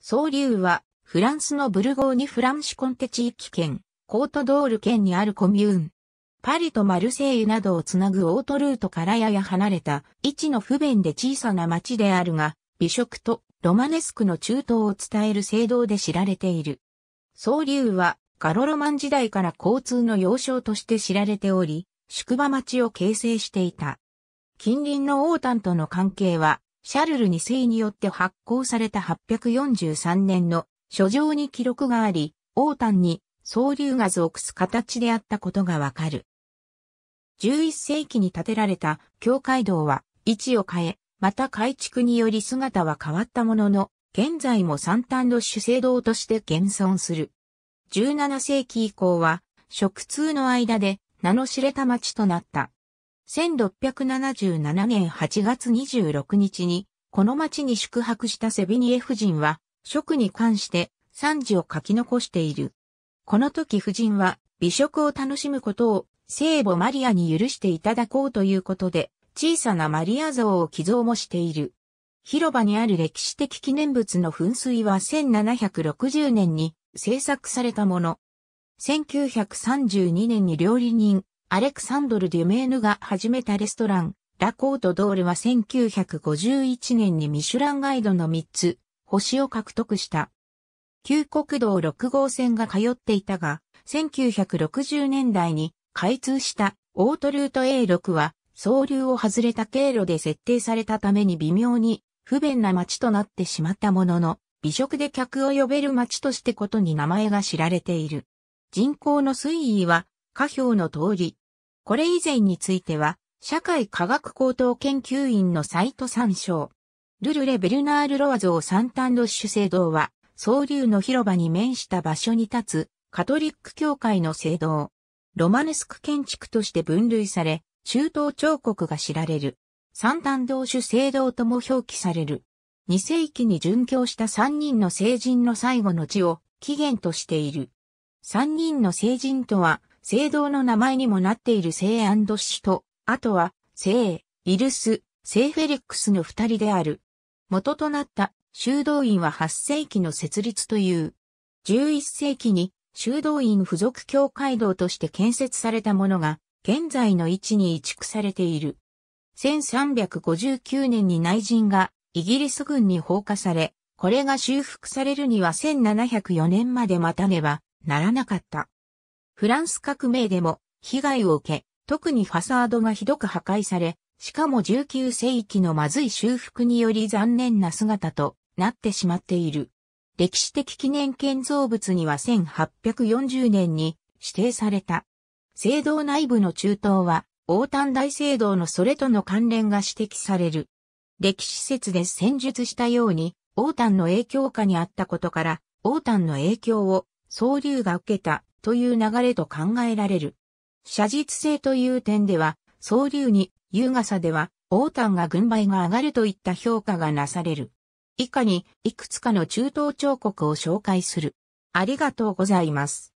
総流は、フランスのブルゴーニュ・フランシコンテ地域圏、コートドール県にあるコミューン。パリとマルセイユなどをつなぐオートルートからやや離れた位置の不便で小さな町であるが、美食とロマネスクの中東を伝える聖堂で知られている。総流はガロロマン時代から交通の要衝として知られており、宿場町を形成していた。近隣のオータンとの関係はシャルル2世によって発行された843年の書状に記録があり、王丹に総流が属をくす形であったことがわかる。11世紀に建てられた教会堂は位置を変え、また改築により姿は変わったものの、現在も三端の主聖堂として現存する。17世紀以降は、食通の間で名の知れた町となった。1677年8月26日に、この町に宿泊したセビニエ夫人は、食に関して賛辞を書き残している。この時夫人は、美食を楽しむことを聖母マリアに許していただこうということで、小さなマリア像を寄贈もしている。広場にある歴史的記念物の噴水は1760年に制作されたもの。1932年に料理人アレクサンドル・デュメーヌが始めたレストラン、ラコート・ドールは1951年にミシュランガイドの3つ、星を獲得した。旧国道6号線が通っていたが、1960年代に開通したオートルート A6 は、総流を外れた経路で設定されたために微妙に不便な街となってしまったものの、美食で客を呼べる街としてことに名前が知られている。人口の推移は下表の通り。これ以前については、社会科学高等研究院のサイト参照。ルルレ・ベルナール・ロワゾー・サンタンドッシュ聖堂は、総流の広場に面した場所に立つ、カトリック教会の聖堂。ロマネスク建築として分類され、中東彫刻が知られる。サンタンドーシュ聖堂とも表記される。2世紀に殉教した3人の聖人の最後の地を起源としている。3人の聖人とは、聖堂の名前にもなっている聖アンドシと、あとは、聖、イルス、聖フェリックスの二人である。元となった修道院は8世紀の設立という。11世紀に修道院付属教会堂として建設されたものが、現在の位置に移築されている。1359年に内人がイギリス軍に放火され、これが修復されるには1704年まで待たねばならなかった。フランス革命でも被害を受け、特にファサードがひどく破壊され、しかも19世紀のまずい修復により残念な姿となってしまっている。歴史的記念建造物には1840年に指定された。聖堂内部の中東は、王丹大聖堂のそれとの関連が指摘される。歴史説で戦術したように、王丹の影響下にあったことから、王丹の影響を、総流が受けたという流れと考えられる。写実性という点では、総流に優雅さでは、王丹が軍配が上がるといった評価がなされる。以下に、いくつかの中東彫刻を紹介する。ありがとうございます。